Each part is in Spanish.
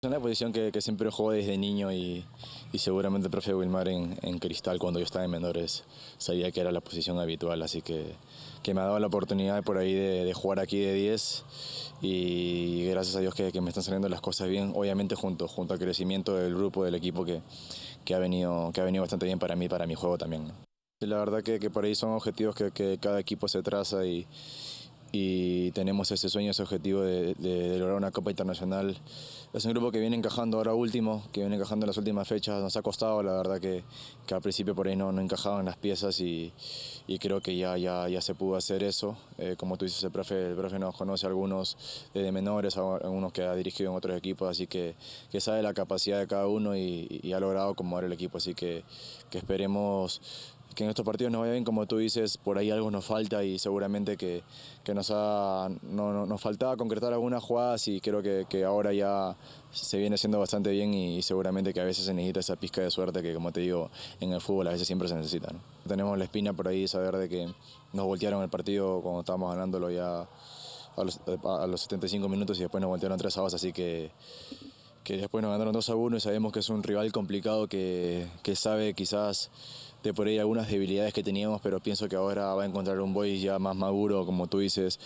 Es una posición que, que siempre juego desde niño y, y, seguramente el profe Wilmar en, en, Cristal cuando yo estaba en menores sabía que era la posición habitual, así que, que me ha dado la oportunidad por ahí de, jugar aquí de 10 y gracias a Dios que, que, me están saliendo las cosas bien, obviamente junto, junto al crecimiento del grupo, del equipo que, que, ha, venido, que ha venido bastante bien para mí, para mi juego también. La verdad que, que por ahí son objetivos que, que, cada equipo se traza y, y tenemos ese sueño, ese objetivo de, lograr una Copa Internacional. Es un grupo que viene encajando ahora último, que viene encajando en las últimas fechas. Nos ha costado, la verdad, que, que al principio por ahí no, no encajaban las piezas y, y creo que ya, ya, ya, se pudo hacer eso. Eh, como tú dices, el profe, el profe nos conoce algunos de menores, algunos que ha dirigido en otros equipos, así que, que sabe la capacidad de cada uno y, y ha logrado acomodar el equipo. Así que, que esperemos que en estos partidos nos vaya bien, como tú dices, por ahí algo nos falta y seguramente que, nos, nos faltaba concretar algunas jugadas y creo que, ahora ya se viene haciendo bastante bien y, seguramente que a veces se necesita esa pizca de suerte que, como te digo, en el fútbol a veces siempre se necesita. Tenemos la espina por ahí, saber de que nos voltearon el partido cuando estábamos ganándolo ya a los, 75 minutos y después nos voltearon tres a así que que después nos ganaron 2 a 1 y sabemos que es un rival complicado que, sabe quizás de por ahí algunas debilidades que teníamos, pero pienso que ahora va a encontrar un boy ya más maduro, como tú dices,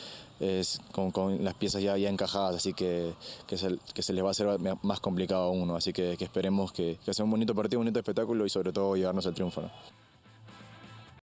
con, las piezas ya, encajadas, así que, que, se, que, les va a hacer más complicado a uno, así que, esperemos que, sea un bonito partido, un bonito espectáculo y sobre todo llevarnos el triunfo.